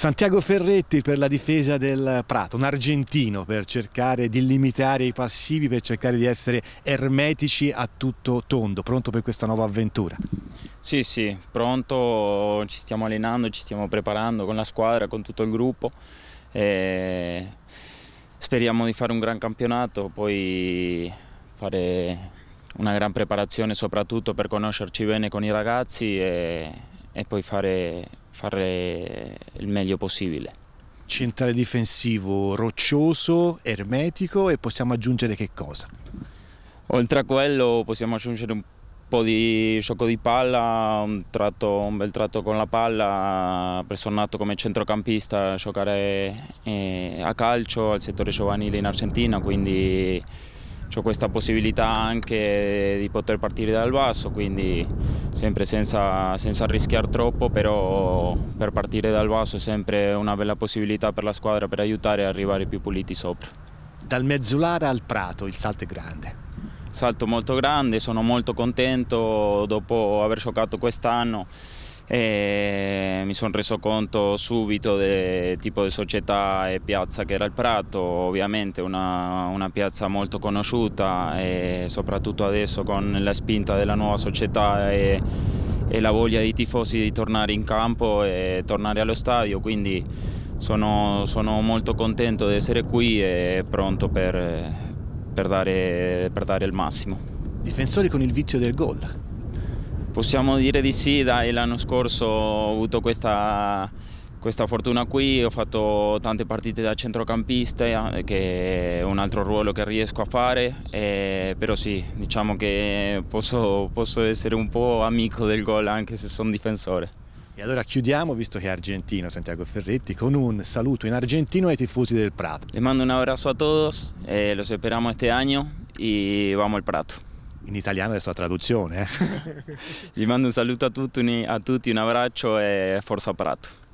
Santiago Ferretti per la difesa del Prato, un argentino per cercare di limitare i passivi, per cercare di essere ermetici a tutto tondo, pronto per questa nuova avventura? Sì, sì, pronto, ci stiamo allenando, ci stiamo preparando con la squadra, con tutto il gruppo. E speriamo di fare un gran campionato, poi fare una gran preparazione soprattutto per conoscerci bene con i ragazzi e, e poi fare fare il meglio possibile. Centrale difensivo roccioso, ermetico e possiamo aggiungere che cosa? Oltre a quello possiamo aggiungere un po' di gioco di palla, un, tratto, un bel tratto con la palla, personato come centrocampista a giocare eh, a calcio al settore giovanile in Argentina, quindi ho questa possibilità anche di poter partire dal basso, quindi sempre senza, senza rischiare troppo, però per partire dal basso è sempre una bella possibilità per la squadra per aiutare a arrivare più puliti sopra. Dal mezzulare al Prato il salto è grande. Salto molto grande, sono molto contento dopo aver giocato quest'anno. E mi sono reso conto subito del tipo di società e piazza che era il Prato, ovviamente una, una piazza molto conosciuta e soprattutto adesso con la spinta della nuova società e, e la voglia dei tifosi di tornare in campo e tornare allo stadio, quindi sono, sono molto contento di essere qui e pronto per, per, dare, per dare il massimo. Difensori con il vizio del gol. Possiamo dire di sì, dai, l'anno scorso ho avuto questa, questa, fortuna qui, ho fatto tante partite da centrocampista, eh, che è un altro ruolo che riesco a fare, eh, però sì, diciamo che posso, posso essere un po' amico del gol anche se sono difensore. E allora chiudiamo, visto che è argentino Santiago Ferretti, con un saluto in argentino ai tifosi del Prato. Le mando un abbraccio a tutti, eh, lo speriamo este anno e vamos al Prato in italiano adesso la traduzione. Eh. Gli mando un saluto a tutti, a tutti un abbraccio e forza Prato.